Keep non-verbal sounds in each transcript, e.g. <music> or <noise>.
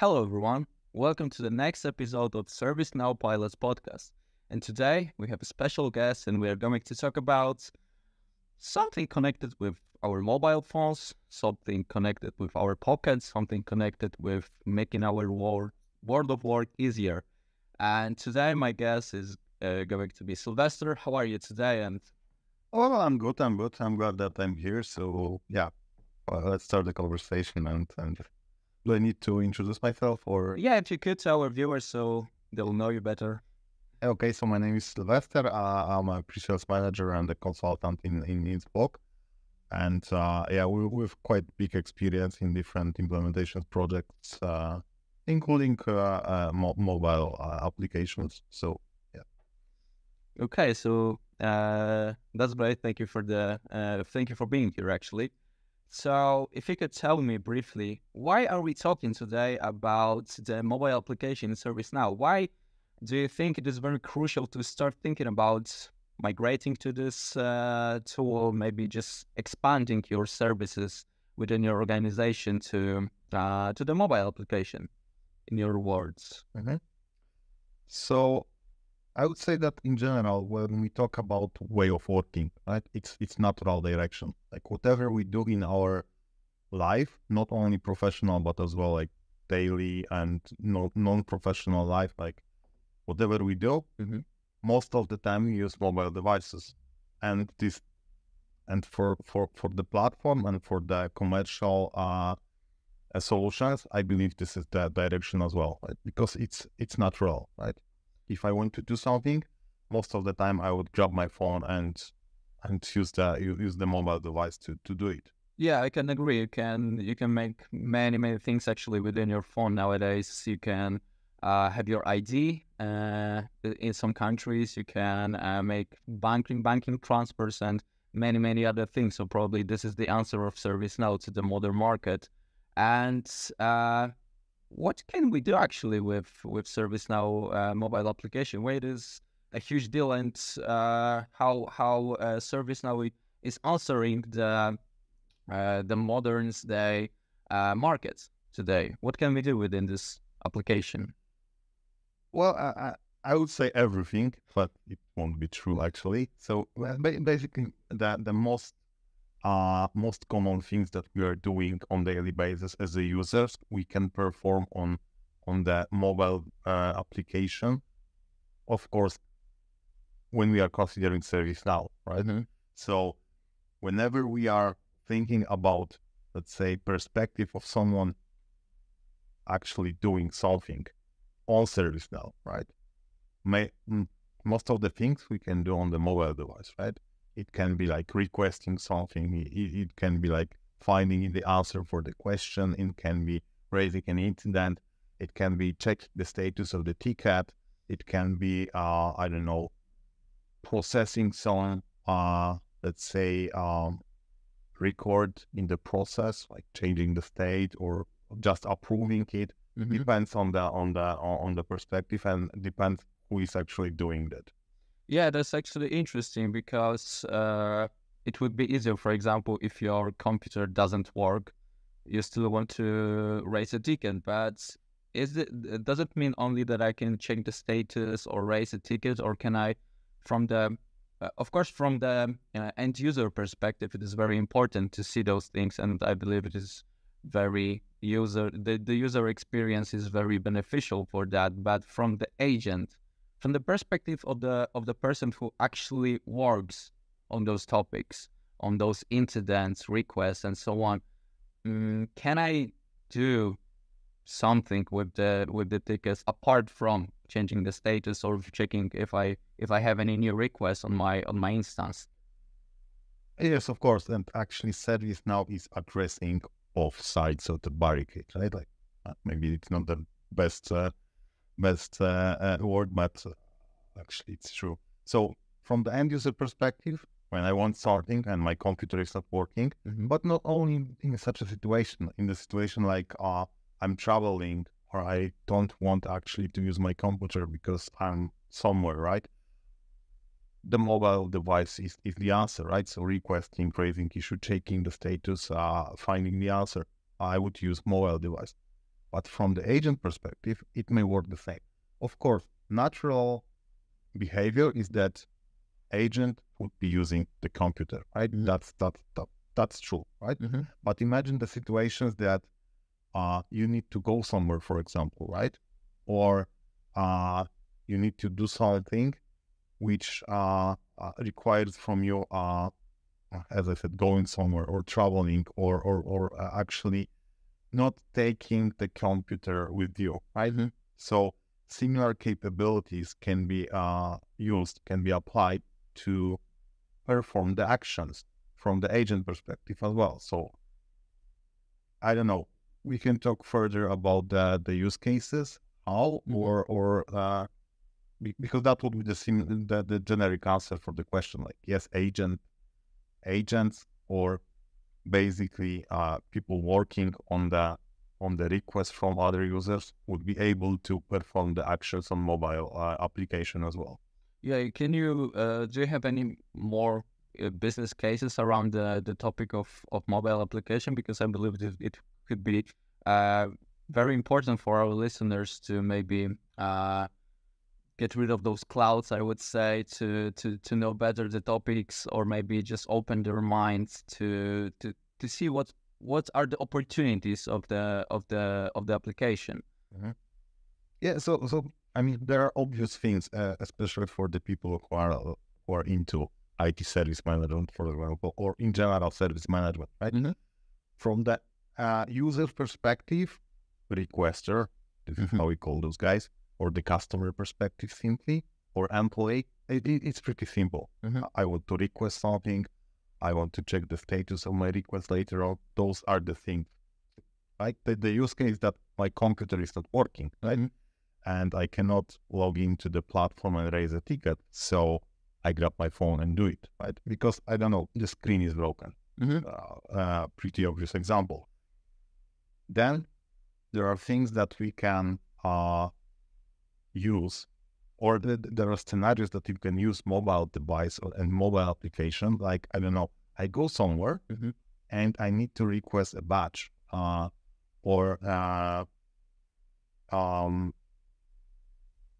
Hello, everyone. Welcome to the next episode of ServiceNow Pilots podcast. And today we have a special guest, and we are going to talk about something connected with our mobile phones, something connected with our pockets, something connected with making our war- world of work easier. And today my guest is uh, going to be Sylvester. How are you today? And oh, I'm good. I'm good. I'm glad that I'm here. So yeah, well, let's start the conversation and and do I need to introduce myself or? Yeah, if you could tell our viewers so they'll know you better. Okay, so my name is Sylvester. Uh, I'm a pre-sales manager and a consultant in, in Innsbruck. And uh, yeah, we, we have quite big experience in different implementation projects, uh, including uh, uh, mo- mobile uh, applications. So yeah. Okay, so that's great. Thank you for the thank you for being here. Actually, so, if you could tell me briefly, why are we talking today about the mobile application service now? Why do you think it is very crucial to start thinking about migrating to this uh, tool, maybe just expanding your services within your organization to uh, to the mobile application? In your words. Mm-hmm. So, I would say that in general, when we talk about way of working, right, it's it's natural direction. Like whatever we do in our life, not only professional but as well like daily and non-professional life, like whatever we do, mm-hmm. most of the time we use mobile devices, and this, and for for for the platform and for the commercial uh, solutions, I believe this is the direction as well, right? because it's it's natural, right? if I want to do something, most of the time I would grab my phone and and use the use the mobile device to, to do it. Yeah, I can agree. You can you can make many many things actually within your phone nowadays. You can uh, have your ID. Uh, in some countries, you can uh, make banking banking transfers and many many other things. So probably this is the answer of service now to the modern market. And uh, what can we do actually with with ServiceNow uh, mobile application? Where it is a huge deal, and uh, how how uh, ServiceNow is answering the uh, the modern day uh, markets today. What can we do within this application? Well, I, I would say everything, but it won't be true actually. So basically, the the most uh, most common things that we are doing on daily basis as the users we can perform on on the mobile uh, application of course when we are considering service now right mm-hmm. so whenever we are thinking about let's say perspective of someone actually doing something on service now right May, most of the things we can do on the mobile device right it can be like requesting something. It, it can be like finding the answer for the question. It can be raising an incident. It can be check the status of the ticket. It can be, uh, I don't know, processing some, uh, let's say, um, record in the process, like changing the state or just approving it. Mm-hmm. Depends on the on the on the perspective and depends who is actually doing that. Yeah, that's actually interesting because uh, it would be easier, for example, if your computer doesn't work, you still want to raise a ticket. But is it does it mean only that I can check the status or raise a ticket, or can I, from the uh, of course, from the uh, end user perspective, it is very important to see those things, and I believe it is very user the, the user experience is very beneficial for that. But from the agent from the perspective of the of the person who actually works on those topics, on those incidents, requests, and so on, um, can I do something with the with the tickets apart from changing the status or checking if I if I have any new requests on my on my instance? Yes, of course. And actually, service now is addressing off sort of the barricade, right? Like uh, maybe it's not the best uh, best uh, uh, word, but uh, actually it's true. So from the end user perspective, when I want something and my computer is not working, mm-hmm. but not only in such a situation, in the situation like uh, I'm traveling or I don't want actually to use my computer because I'm somewhere, right? The mobile device is, is the answer, right? So requesting, raising issue, checking the status, uh, finding the answer. I would use mobile device. But from the agent perspective, it may work the same. Of course, natural behavior is that agent would be using the computer, right? Mm-hmm. That's that, that that's true, right? Mm-hmm. But imagine the situations that uh, you need to go somewhere, for example, right? Or uh, you need to do something which uh, uh requires from you, uh, as I said, going somewhere or traveling or or, or uh, actually not taking the computer with you, right? Mm-hmm. So similar capabilities can be uh, used, can be applied to perform the actions from the agent perspective as well. So I don't know. We can talk further about the use cases, how mm-hmm. or or uh, because that would be the, sim- the the generic answer for the question. Like yes, agent, agents or basically uh, people working on the on the request from other users would be able to perform the actions on mobile uh, application as well. Yeah, can you uh, do you have any more uh, business cases around the, the topic of, of mobile application? Because I believe it, it could be uh, very important for our listeners to maybe uh, get rid of those clouds, I would say, to to to know better the topics, or maybe just open their minds to to to see what what are the opportunities of the of the of the application. Mm-hmm. Yeah. So so I mean, there are obvious things, uh, especially for the people who are who are into IT service management, for example, or in general service management, right? Mm-hmm. From the uh, user perspective, requester, this is mm-hmm. how we call those guys, or the customer perspective simply, or employee. It, it, it's pretty simple. Mm-hmm. I want to request something. I want to check the status of my request later on. Those are the things, right? The, the use case that my computer is not working, right? Mm-hmm. And I cannot log into the platform and raise a ticket. So I grab my phone and do it, right? Because I don't know, the screen is broken. Mm-hmm. Uh, uh, pretty obvious example. Then there are things that we can uh, use or there are scenarios that you can use mobile device or, and mobile application like i don't know i go somewhere mm-hmm. and i need to request a batch uh, or uh, um,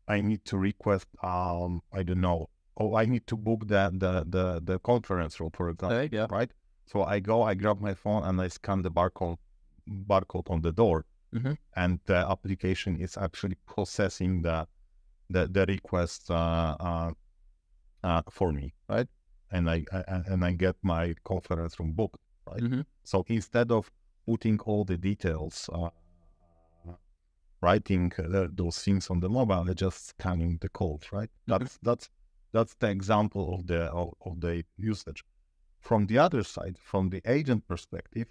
i need to request um, i don't know oh i need to book the the the, the conference room for example yeah. right so i go i grab my phone and i scan the barcode barcode on the door mm-hmm. and the application is actually processing the the, the request uh, uh, uh for me, right? And I, I, and I get my conference room booked, right? Mm-hmm. So instead of putting all the details, uh, writing uh, those things on the mobile, they're just scanning the code, right? Mm-hmm. That's that's that's the example of the of, of, the usage. From the other side, from the agent perspective,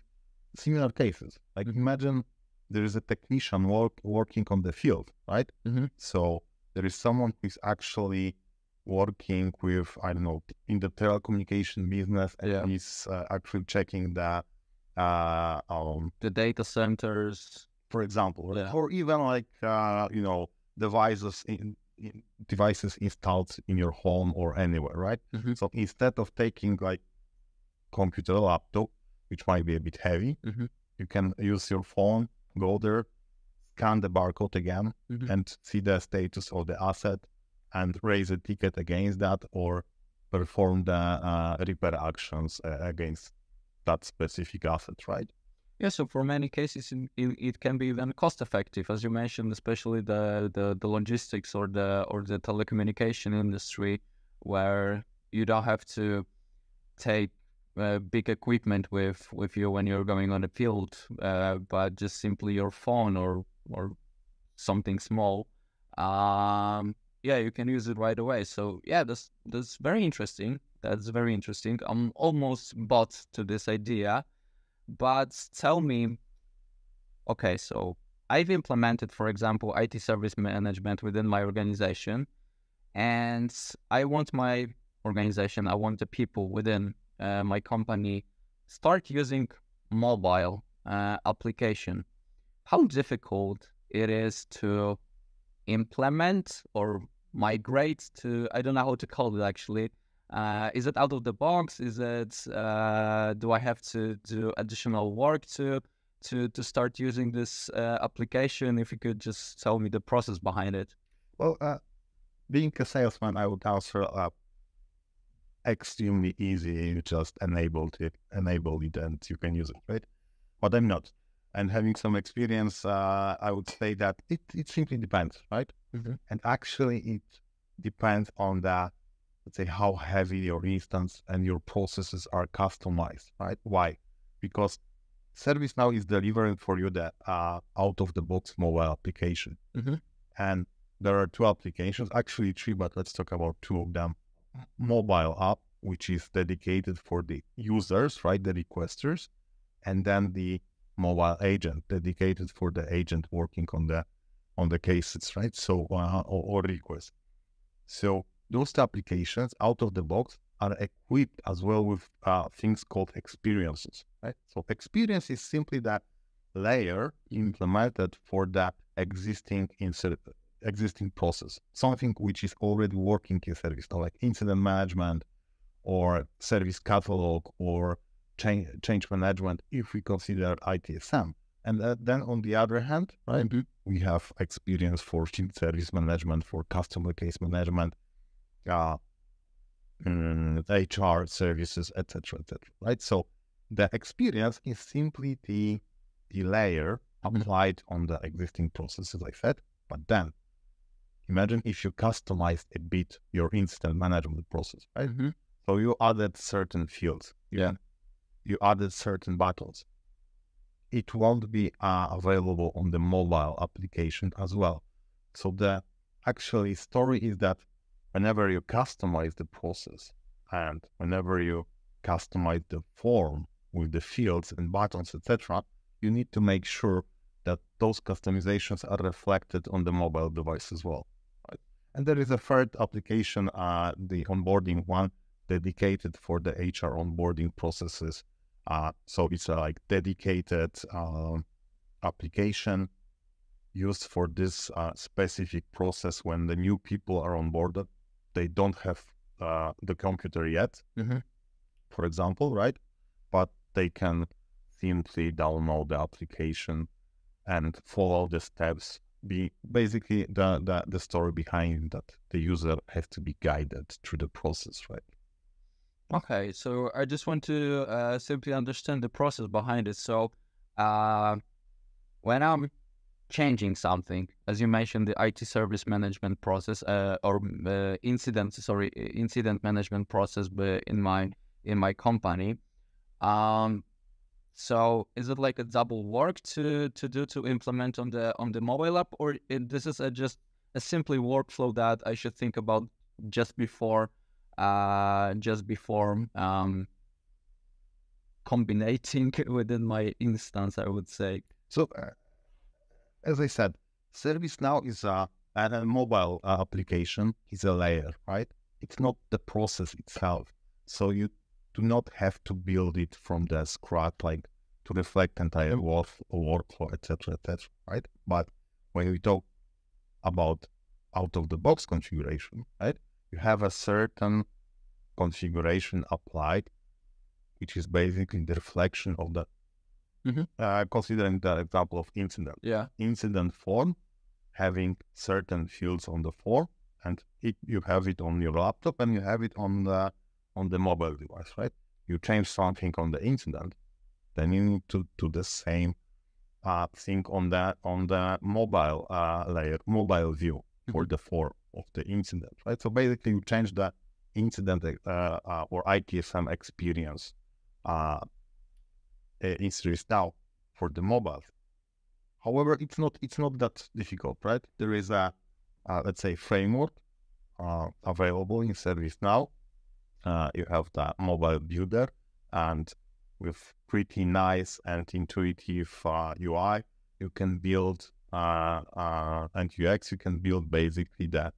similar cases. Like mm-hmm. imagine there is a technician work, working on the field, right? Mm-hmm. So there is someone who is actually working with I don't know in the telecommunication business and yeah. is uh, actually checking the uh, um, the data centers, for example, yeah. or even like uh, you know devices in, in, devices installed in your home or anywhere, right? Mm-hmm. So instead of taking like computer laptop, which might be a bit heavy, mm-hmm. you can use your phone go there, scan the barcode again, mm-hmm. and see the status of the asset and raise a ticket against that or perform the uh, repair actions uh, against that specific asset, right? Yeah, so for many cases, it, it can be then cost effective, as you mentioned, especially the, the, the logistics or the or the telecommunication industry, where you don't have to take a big equipment with with you when you're going on the field, uh, but just simply your phone or or something small. Um, yeah, you can use it right away. So yeah, that's that's very interesting. That's very interesting. I'm almost bought to this idea, but tell me, okay, so I've implemented, for example, IT service management within my organization, and I want my organization, I want the people within uh, my company, start using mobile uh, application. How difficult it is to implement or migrate to, I don't know how to call it actually. Uh, is it out of the box? Is it, uh, do I have to do additional work to, to, to start using this uh, application? If you could just tell me the process behind it. Well, uh, being a salesman, I would answer extremely easy. You just enable it, enable it, and you can use it, right? But I'm not. And having some experience, uh, I would say that it, it simply depends, right? Mm-hmm. And actually, it depends on the let's say how heavy your instance and your processes are customized, right? Why? Because ServiceNow is delivering for you the uh, out-of-the-box mobile application, mm-hmm. and there are two applications, actually three, but let's talk about two of them mobile app, which is dedicated for the users, right, the requesters, and then the mobile agent dedicated for the agent working on the on the cases, right? So uh, or, or requests. So those applications out of the box are equipped as well with uh, things called experiences, right? So experience is simply that layer implemented for that existing inserted existing process, something which is already working in service, like incident management or service catalog or change, change management, if we consider ITSM. And then on the other hand, right, mm-hmm. we have experience for field service management, for customer case management, uh, mm, HR services, etc., etc. Right. So the experience is simply the the layer mm-hmm. applied on the existing processes I said. But then Imagine if you customized a bit your incident management process, right? Mm-hmm. So you added certain fields. You, yeah. You added certain buttons. It won't be uh, available on the mobile application as well. So the actually story is that whenever you customize the process and whenever you customize the form with the fields and buttons, etc., you need to make sure that those customizations are reflected on the mobile device as well. And there is a third application, uh, the onboarding one, dedicated for the HR onboarding processes. Uh, so it's a like dedicated um, application used for this uh, specific process when the new people are onboarded. They don't have uh, the computer yet, mm-hmm. for example, right? But they can simply download the application and follow the steps be basically the, the, the story behind that the user has to be guided through the process, right? Okay, so I just want to uh, simply understand the process behind it. So, uh, when I'm changing something, as you mentioned, the IT service management process uh, or uh, incident sorry incident management process uh, in my in my company, um, so is it like a double work to to do to implement on the on the mobile app, or it, this is a just a simply workflow that I should think about just before uh, just before um, combining <laughs> within my instance, I would say. So, uh, as I said, ServiceNow is uh, a, a mobile uh, application, is a layer, right? It's not the process itself. So you do not have to build it from the scratch, like to reflect entire work, workflow, etc., etc. Right? But when we talk about out of the box configuration, right? You have a certain configuration applied, which is basically the reflection of the mm-hmm. uh, considering the example of incident. Yeah, incident form having certain fields on the form, and it, you have it on your laptop and you have it on the on the mobile device, right? You change something on the internet, then you need to do the same uh, thing on the on the mobile uh, layer, mobile view mm-hmm. for the form of the incident, right? So basically, you change the incident uh, uh, or ITSM experience uh, instance now for the mobile. However, it's not it's not that difficult, right? There is a uh, let's say framework uh, available in service now uh, you have the mobile builder and with pretty nice and intuitive uh, UI, you can build uh, uh and UX, you can build basically the,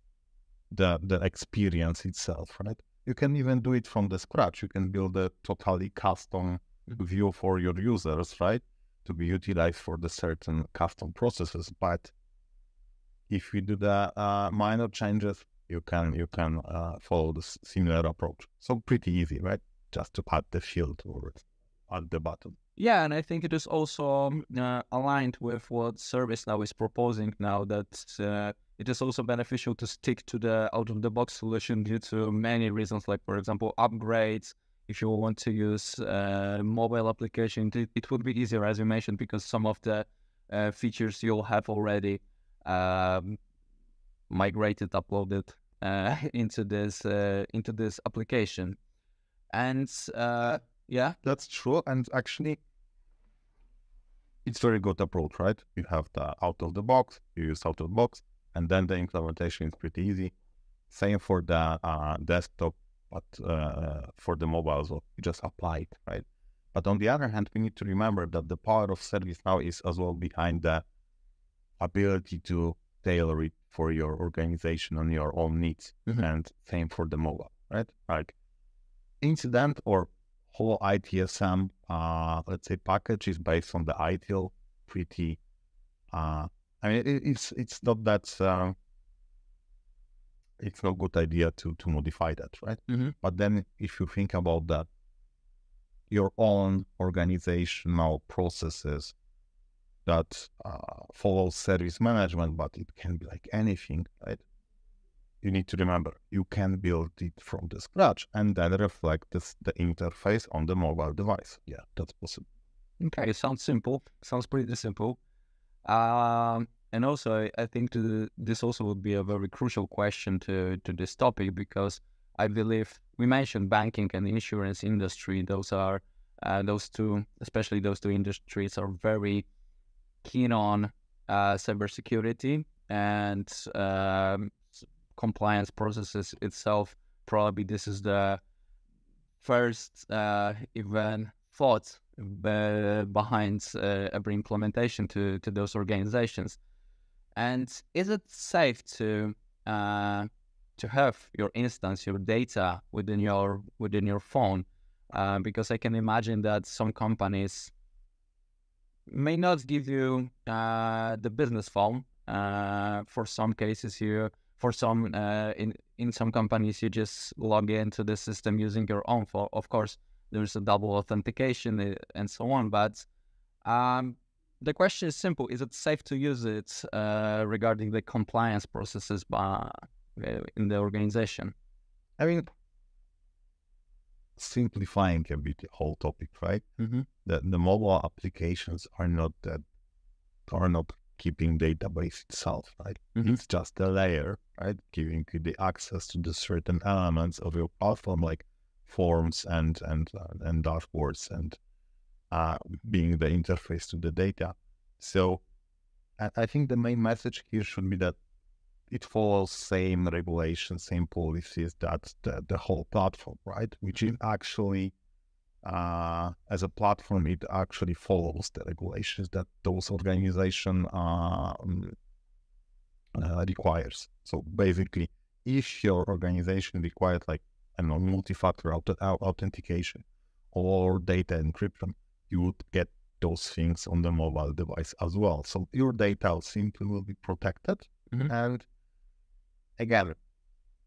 the the experience itself, right? You can even do it from the scratch. You can build a totally custom view for your users, right? To be utilized for the certain custom processes. But if we do the uh, minor changes, you can you can uh, follow the similar approach. So pretty easy, right? Just to add the field or at the bottom. Yeah, and I think it is also um, uh, aligned with what ServiceNow is proposing now that uh, it is also beneficial to stick to the out of the box solution due to many reasons, like, for example, upgrades. If you want to use a uh, mobile application, it, would be easier, as you mentioned, because some of the uh, features you'll have already um, migrated, uploaded uh, <laughs> into this uh, into this application. And uh, yeah, that's true. And actually, it's very good approach, right? You have the out of the box, you use out of the box, and then the implementation is pretty easy. Same for the uh, desktop, but uh, for the mobile, so you just apply it, right? But on the other hand, we need to remember that the power of service now is as well behind the ability to tailor it for your organization on your own needs. Mm-hmm. And same for the mobile, right? Like incident or whole ITSM, uh, let's say package is based on the ITIL pretty. Uh, I mean, it, it's it's not that uh, it's no good idea to to modify that, right? Mm-hmm. But then, if you think about that, your own organizational processes that uh, follows service management, but it can be like anything, right? You need to remember you can build it from the scratch and then reflect this, the interface on the mobile device. Yeah, that's possible. Okay, it sounds simple. Sounds pretty simple. Um, and also, I think the, this also would be a very crucial question to to this topic because I believe we mentioned banking and insurance industry. Those are uh, those two, especially those two industries, are very keen on uh, cybersecurity and um, compliance processes itself. Probably this is the first uh, event thought be- uh, behind uh, every implementation to, to those organizations. And is it safe to uh, to have your instance, your data within your within your phone? Uh, because I can imagine that some companies may not give you uh, the business form. Uh, for some cases, you for some uh, in in some companies you just log into the system using your own For Of course, there's a double authentication eh, and so on. But um, the question is simple: Is it safe to use it uh, regarding the compliance processes by uh, in the organization? I mean, simplifying a bit the whole topic, right? Mm-hmm. The, the mobile applications are not that are not keeping database itself, right? Mm-hmm. It's just a layer, right? Giving you the access to the certain elements of your platform, like forms and and uh, and dashboards, and uh, being the interface to the data. So, I think the main message here should be that it follows same regulations, same policies that the, the whole platform, right? Which mm-hmm. is actually uh, as a platform, it actually follows the regulations that those organization uh, mm, uh, requires. So basically, if your organization requires like a multi-factor authentication or data encryption, you would get those things on the mobile device as well. So your data simply will be protected, mm -hmm. and again,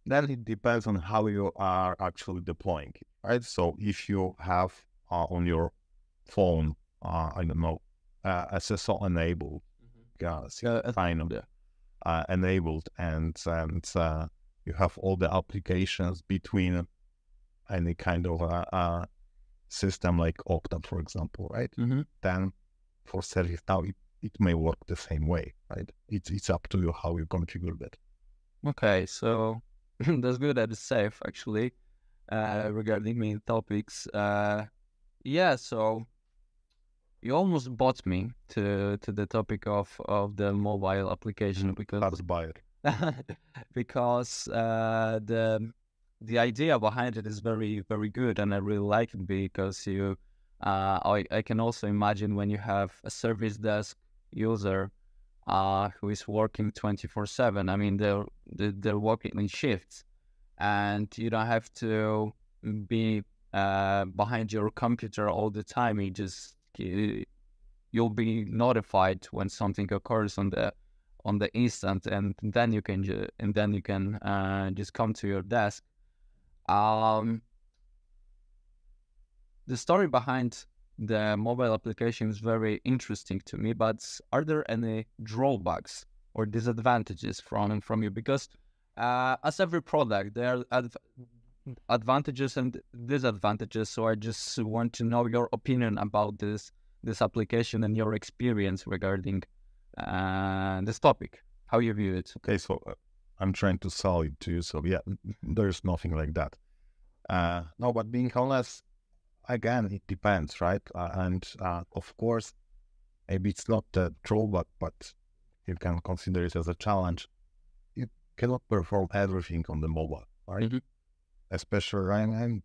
then it depends on how you are actually deploying it, right? So if you have uh, on your phone, uh, I don't know, uh, SSL enabled, mm-hmm. uh, kind of yeah. Uh, enabled, and and uh, you have all the applications between any kind of uh, system like Opta, for example, right? Mm-hmm. Then for ServiceNow, it, it may work the same way, right? It's it's up to you how you configure that. Okay, so <laughs> that's good that it's safe actually. Uh, regarding main topics, uh, yeah. So you almost bought me to to the topic of of the mobile application mm, because I was buyer. <laughs> because uh, the the idea behind it is very very good and I really like it because you uh, I, I can also imagine when you have a service desk user uh, who is working 24 7. I mean, they're, they're working in shifts and you don't have to be uh, behind your computer all the time. You just, you'll be notified when something occurs on the on the instant and then you can ju- and then you can uh, just come to your desk um, the story behind the mobile application is very interesting to me, but are there any drawbacks or disadvantages from from you? Because uh, as every product, there are adv- advantages and disadvantages. So I just want to know your opinion about this this application and your experience regarding uh, this topic. How you view it? Okay, so uh, I'm trying to sell it to you. So yeah, there's nothing like that. Uh, no, but being honest, again, it depends, right? Uh, and uh, of course, maybe it's not a uh, drawback, but you can consider it as a challenge. You cannot perform everything on the mobile, right? Mm-hmm. Especially, and,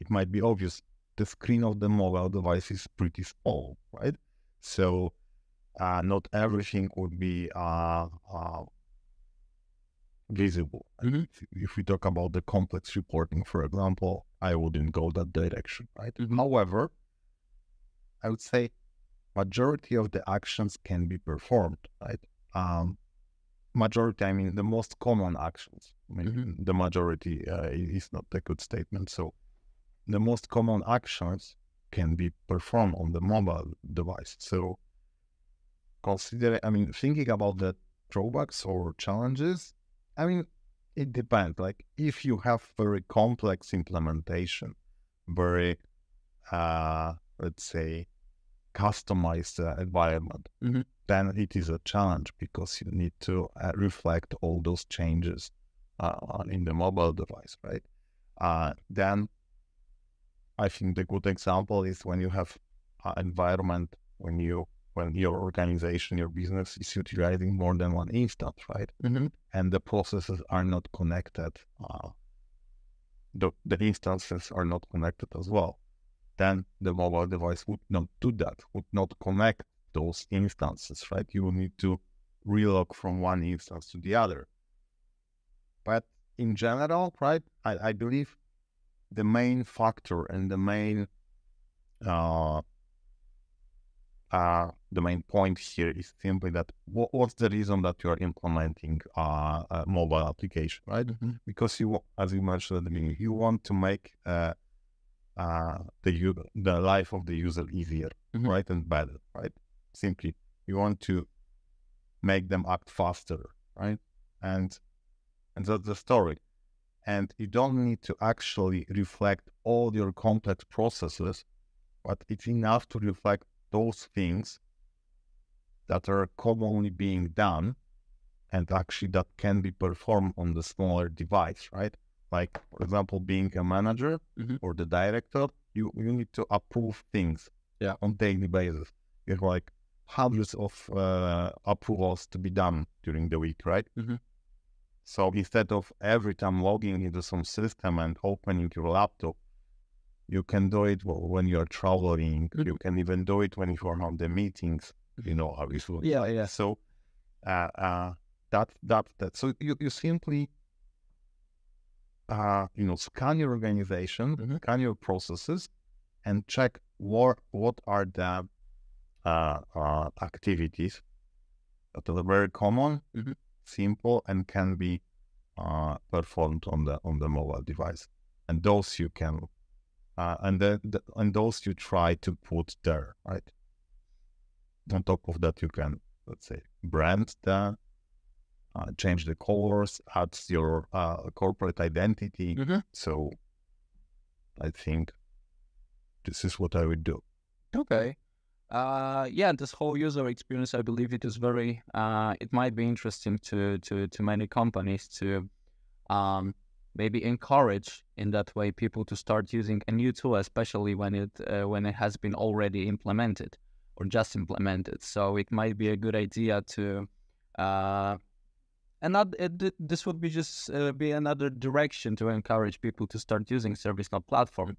it might be obvious, the screen of the mobile device is pretty small, right? So uh, not everything would be uh, uh, visible. Mm-hmm. If we talk about the complex reporting, for example, I wouldn't go that direction, right? Mm-hmm. However, I would say majority of the actions can be performed, right? Um, majority, I mean, the most common actions. I mean, mm-hmm. the majority uh, is not a good statement. So, the most common actions can be performed on the mobile device. So, consider, I mean, thinking about the drawbacks or challenges. I mean, it depends. Like if you have very complex implementation, very uh, let's say customized uh, environment, mm-hmm. then it is a challenge because you need to uh, reflect all those changes uh, in the mobile device, right? Uh, then I think the good example is when you have uh, environment when you when your organization, your business is utilizing more than one instance, right? Mm-hmm. And the processes are not connected. Uh, the, the instances are not connected as well. Then the mobile device would not do that, would not connect those instances, right? You will need to relog from one instance to the other. But in general, right, I, I believe the main factor and the main uh, uh, the main point here is simply that what's the reason that you are implementing uh, a mobile application, right? Mm-hmm. Because you, as you mentioned at the beginning, you want to make uh, uh the the life of the user easier, mm-hmm. right, and better, right? Simply, you want to make them act faster, right? And and that's the story. And you don't need to actually reflect all your complex processes, but it's enough to reflect those things that are commonly being done and actually that can be performed on the smaller device, right? Like, for example, being a manager mm-hmm. or the director, you, you need to approve things yeah. on daily basis. You have like hundreds of uh, approvals to be done during the week, right? Mm-hmm. So instead of every time logging into some system and opening your laptop you can do it when you're traveling. Mm-hmm. You can even do it when you're on the meetings. You know, obviously. Yeah, yeah. So, uh, uh, that that that. So you you simply, uh, you know, scan your organization, mm-hmm. scan your processes, and check what what are the uh, uh, activities that are very common, mm-hmm. simple, and can be uh, performed on the on the mobile device. And those you can uh, and then the, and those you try to put there, right? On top of that, you can let's say brand the, uh, change the colors, add your uh, corporate identity. Mm-hmm. So, I think this is what I would do. Okay. Uh, yeah, this whole user experience, I believe it is very. Uh, it might be interesting to to to many companies to um, maybe encourage in that way people to start using a new tool, especially when it uh, when it has been already implemented or just implemented. So it might be a good idea to, uh, and it, this would be just uh, be another direction to encourage people to start using ServiceNow platform.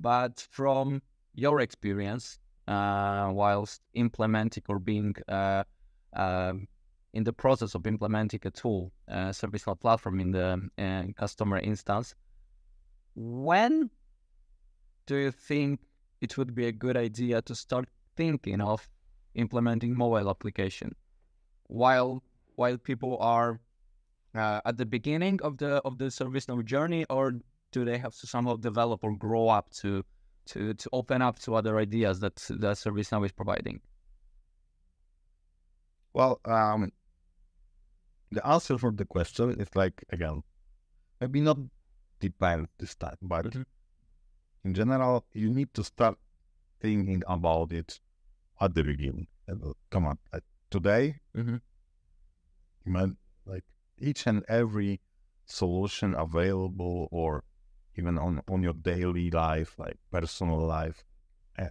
But from your experience, uh, whilst implementing or being uh, um, in the process of implementing a tool, uh, ServiceNow platform in the uh, customer instance. When do you think it would be a good idea to start thinking of implementing mobile application while while people are uh, at the beginning of the of the now journey, or do they have to somehow develop or grow up to to to open up to other ideas that that now is providing? Well, um, the answer for the question is like again, maybe not depend this time, but mm-hmm. in general, you need to start thinking about it at the beginning. Uh, come on, like today, mm-hmm. like each and every solution available, or even on on your daily life, like personal life,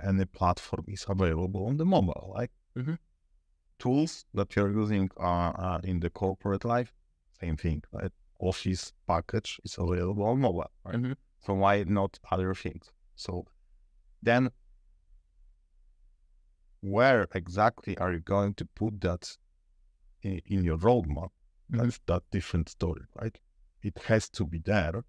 any platform is available on the mobile. Like mm-hmm tools that you're using are, are in the corporate life, same thing, right? Office package is available on mobile, right? Mm-hmm. So why not other things? So then where exactly are you going to put that in, in your roadmap? Mm-hmm. That's mm-hmm. that different story, right? It has to be there.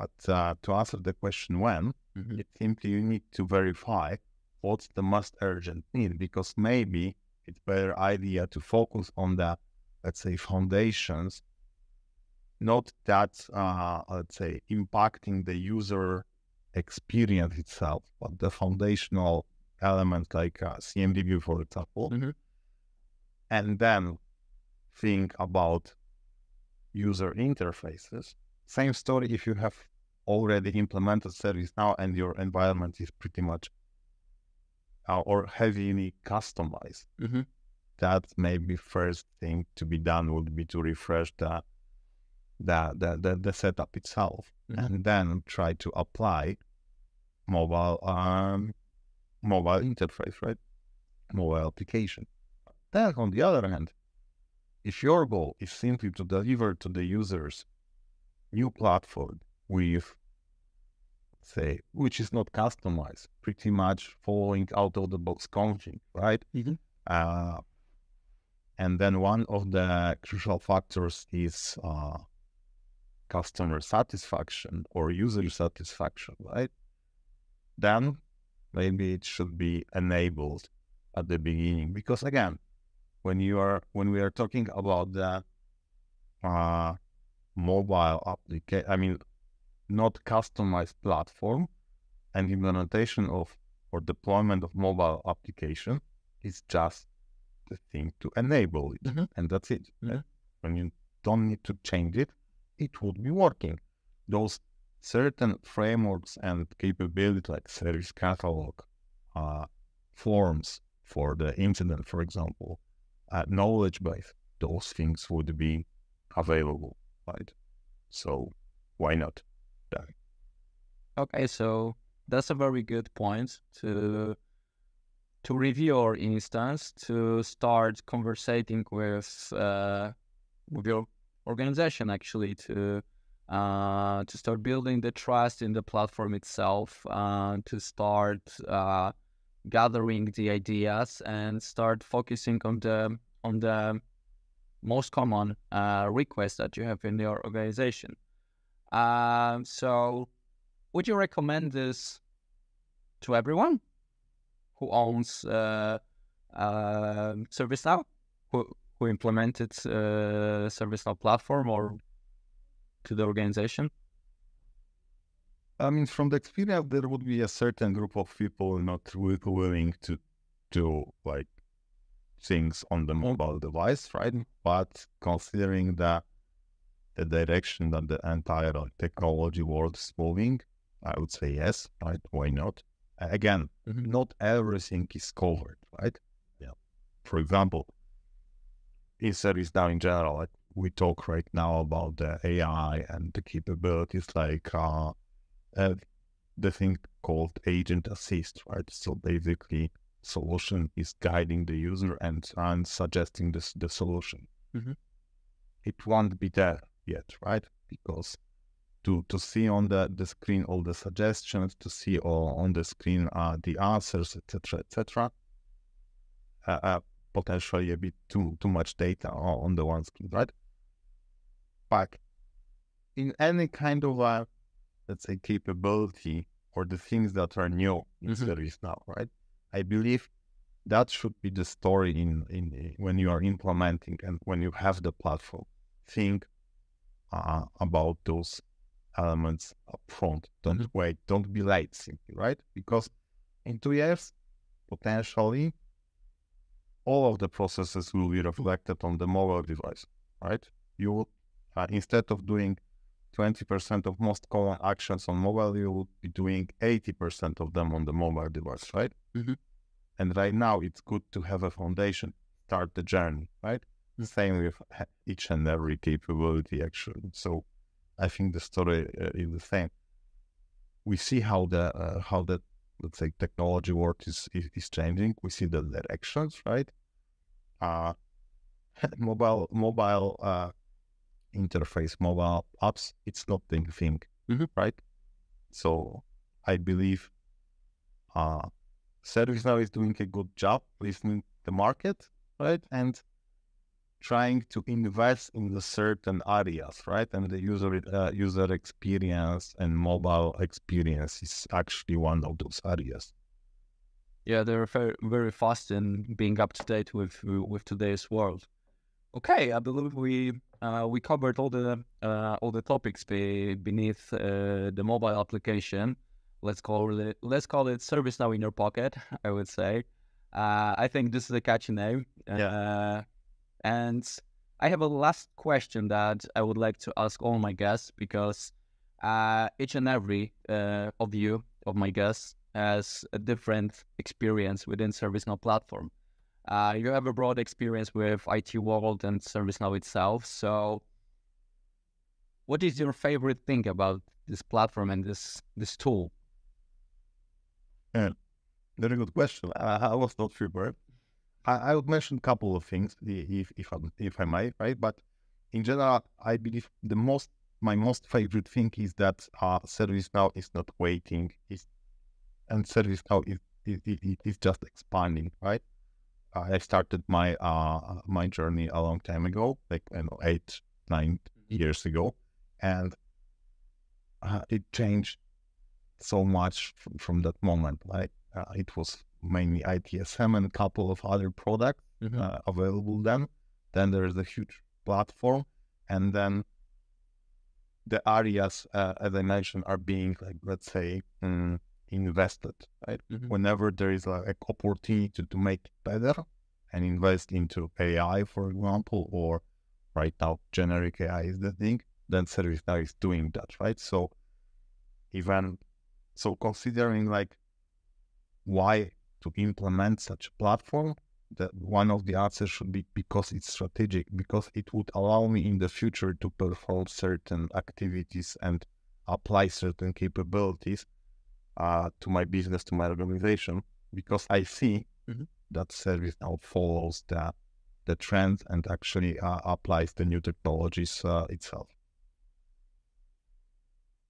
But uh, to answer the question when, mm-hmm. it simply you need to verify what's the most urgent need because maybe it's better idea to focus on the let's say foundations not that uh, let's say impacting the user experience itself but the foundational element like uh, cmdb for example mm-hmm. and then think about user interfaces same story if you have already implemented service now and your environment is pretty much uh, or heavily customized. Mm-hmm. That maybe first thing to be done would be to refresh the the the, the, the setup itself, mm-hmm. and then try to apply mobile um, mobile interface, right? Mobile application. Then on the other hand, if your goal is simply to deliver to the users new platform with say, which is not customized, pretty much following out of the box config, right? Mm-hmm. Uh, and then one of the crucial factors is uh, customer satisfaction or user satisfaction, right? Then maybe it should be enabled at the beginning because again, when you are when we are talking about the uh, mobile application, I mean not customized platform and implementation of or deployment of mobile application is just the thing to enable it. Mm-hmm. And that's it. Mm-hmm. When you don't need to change it, it would be working. Those certain frameworks and capabilities like service catalog, uh, forms for the incident, for example, uh, knowledge base, those things would be available, right? So why not? Okay, so that's a very good point to to review your instance to start conversating with uh, with your organization actually to uh, to start building the trust in the platform itself uh, to start uh, gathering the ideas and start focusing on the on the most common uh, requests that you have in your organization um, so, would you recommend this to everyone who owns uh, uh, ServiceNow, who, who implemented uh, ServiceNow platform, or to the organization? I mean, from the experience, there would be a certain group of people not willing to do like things on the mobile device, right? But considering that the direction that the entire technology world is moving? I would say yes, right? Why not? Again, mm-hmm. not everything is covered, right? Yeah. For example, in service now in general, like we talk right now about the AI and the capabilities like uh, uh, the thing called agent assist, right? So basically, solution is guiding the user and, and suggesting this, the solution. Mm-hmm. It won't be there yet, right? Because to, to see on the, the screen all the suggestions, to see all on the screen uh, the answers, etc., etc. Uh, uh, potentially a bit too too much data on the one screen, right? But in any kind of uh, let's say capability or the things that are new in mm-hmm. service now, right? I believe that should be the story in in when you are implementing and when you have the platform. Think uh, about those elements up front. Don't <laughs> wait, don't be late simply, right? Because in two years, potentially, all of the processes will be reflected on the mobile device, right? You will, uh, instead of doing 20% of most common actions on mobile, you will be doing 80% of them on the mobile device, right? Mm-hmm. And right now, it's good to have a foundation, start the journey, right? the same with each and every capability actually. So I think the story uh, is the same. We see how the uh, how that let's say technology world is, is, is changing. We see the directions, right? Uh, <laughs> mobile mobile uh, interface, mobile apps. It's not the thing, mm-hmm. right? So I believe uh, ServiceNow is doing a good job listening the market, right? And trying to invest in the certain areas, right? And the user uh, user experience and mobile experience is actually one of those areas. Yeah, they're very, very fast in being up to date with with today's world. Okay, I believe we uh, we covered all the uh, all the topics be, beneath uh, the mobile application. Let's call it let's call it service now in your pocket. <laughs> I would say. Uh, I think this is a catchy name. Yeah uh, and I have a last question that I would like to ask all my guests because uh, each and every uh, of you, of my guests, has a different experience within ServiceNow platform. Uh, you have a broad experience with IT world and ServiceNow itself. So, what is your favorite thing about this platform and this this tool? Yeah, very good question. I was not prepared. I, I would mention a couple of things if if I, if I may, right? But in general, I believe the most my most favorite thing is that uh, ServiceNow is not waiting, is and ServiceNow is is, is, just expanding, right? I started my uh my journey a long time ago, like you know, eight nine mm-hmm. years ago, and uh, it changed so much from, from that moment. Like uh, it was mainly ITSM and a couple of other products mm-hmm. uh, available then. Then there is a huge platform, and then the areas, uh, as I mentioned, are being like let's say um, invested. Right? Mm-hmm. Whenever there is like opportunity to, to make better and invest into AI, for example, or right now generic AI is the thing, then ServiceNow is doing that, right? So even so, considering like why to implement such a platform, that one of the answers should be because it's strategic, because it would allow me in the future to perform certain activities and apply certain capabilities uh, to my business, to my organization, because I see mm-hmm. that service now follows the the trend and actually uh, applies the new technologies uh, itself.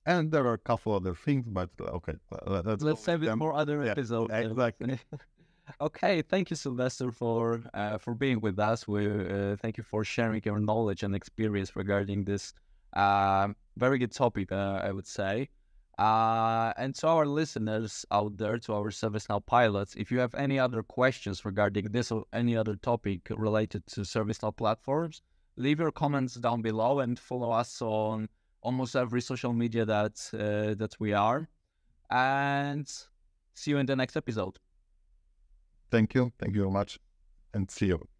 And there are a couple other things, but uh, okay, let's, let's save them. it for other yeah, episodes. Exactly. <laughs> okay, thank you, Sylvester, for uh, for being with us. We uh, thank you for sharing your knowledge and experience regarding this uh, very good topic. Uh, I would say. Uh, and to our listeners out there, to our ServiceNow pilots, if you have any other questions regarding this or any other topic related to ServiceNow platforms, leave your comments down below and follow us on almost every social media that uh, that we are. And see you in the next episode. Thank you. Thank you very much. And see you.